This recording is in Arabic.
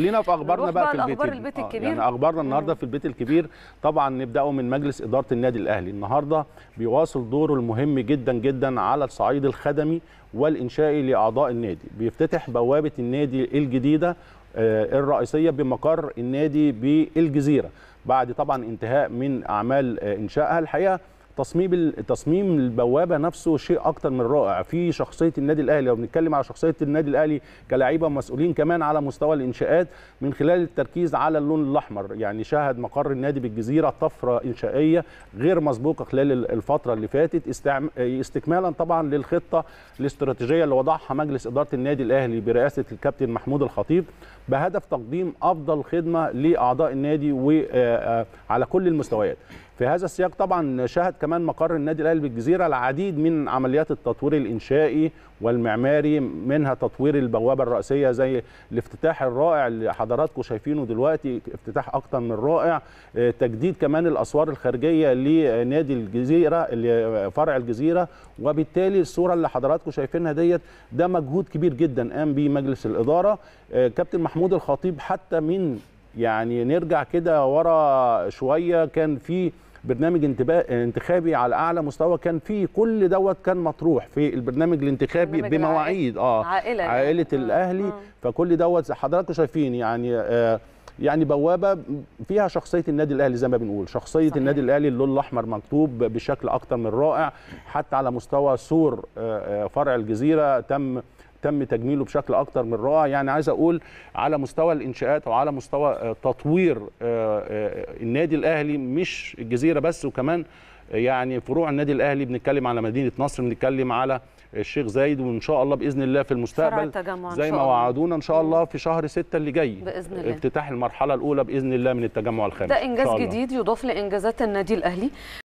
خلينا في اخبارنا بقى, بقى في البيت, البيت آه، الكبير يعني اخبارنا النهارده في البيت الكبير طبعا نبداه من مجلس اداره النادي الاهلي النهارده بيواصل دوره المهم جدا جدا على الصعيد الخدمي والانشائي لاعضاء النادي بيفتتح بوابه النادي الجديده آه، الرئيسيه بمقر النادي بالجزيره بعد طبعا انتهاء من اعمال آه، انشائها الحقيقه تصميم تصميم البوابه نفسه شيء اكتر من رائع في شخصيه النادي الاهلي لو بنتكلم على شخصيه النادي الاهلي كلاعيبه ومسؤولين كمان على مستوى الانشاءات من خلال التركيز على اللون الاحمر يعني شهد مقر النادي بالجزيره طفره انشائيه غير مسبوقه خلال الفتره اللي فاتت استكمالا طبعا للخطه الاستراتيجيه اللي وضعها مجلس اداره النادي الاهلي برئاسه الكابتن محمود الخطيب بهدف تقديم افضل خدمه لاعضاء النادي وعلى آه، آه، كل المستويات في هذا السياق طبعا شهد كمان مقر النادي الاهلي بالجزيره العديد من عمليات التطوير الانشائي والمعماري منها تطوير البوابه الرئيسيه زي الافتتاح الرائع اللي حضراتكم شايفينه دلوقتي افتتاح اكثر من رائع آه، تجديد كمان الاسوار الخارجيه لنادي الجزيره فرع الجزيره وبالتالي الصوره اللي حضراتكم شايفينها ديت ده مجهود كبير جدا قام به مجلس الاداره آه، كابتن محمود الخطيب حتى من يعني نرجع كده ورا شويه كان في برنامج انتخابي على اعلى مستوى كان فيه كل دوت كان مطروح في البرنامج الانتخابي بمواعيد اه عائله يعني. عائله يعني. الاهلي آه. فكل دوت حضراتكم شايفين يعني آه يعني بوابه فيها شخصيه النادي الاهلي زي ما بنقول شخصيه صحيح. النادي الاهلي اللون الاحمر مكتوب بشكل اكتر من رائع حتى على مستوى سور آه، آه، فرع الجزيره تم تم تجميله بشكل اكتر من رائع يعني عايز اقول على مستوى الانشاءات وعلى مستوى آه، تطوير آه، آه، النادي الاهلي مش الجزيره بس وكمان يعني فروع النادي الاهلي بنتكلم على مدينه نصر بنتكلم على الشيخ زايد وان شاء الله باذن الله في المستقبل زي ما وعدونا ان شاء الله في شهر 6 اللي جاي باذن الله افتتاح المرحله الاولى باذن الله من التجمع الخامس ده انجاز جديد يضاف لانجازات النادي الاهلي